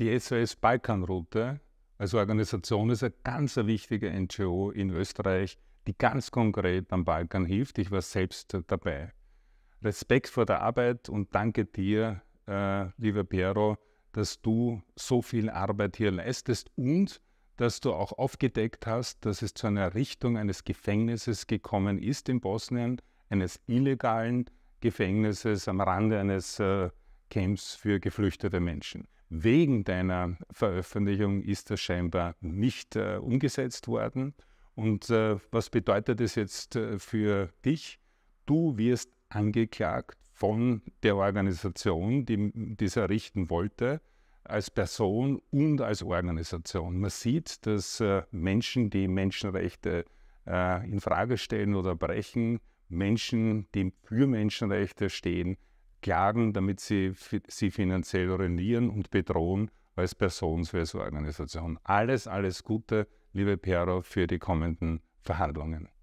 Die SOS Balkanroute als Organisation ist eine ganz wichtige NGO in Österreich, die ganz konkret am Balkan hilft. Ich war selbst dabei. Respekt vor der Arbeit und danke dir, äh, lieber Piero, dass du so viel Arbeit hier leistest und dass du auch aufgedeckt hast, dass es zu einer Errichtung eines Gefängnisses gekommen ist in Bosnien, eines illegalen Gefängnisses am Rande eines äh, Camps für geflüchtete Menschen. Wegen deiner Veröffentlichung ist das scheinbar nicht äh, umgesetzt worden. Und äh, was bedeutet das jetzt äh, für dich? Du wirst angeklagt von der Organisation, die das errichten wollte, als Person und als Organisation. Man sieht, dass äh, Menschen, die Menschenrechte äh, in Frage stellen oder brechen, Menschen, die für Menschenrechte stehen, klagen, damit sie sie finanziell ruinieren und bedrohen als Person Organisation. Alles, alles Gute, liebe Pero, für die kommenden Verhandlungen.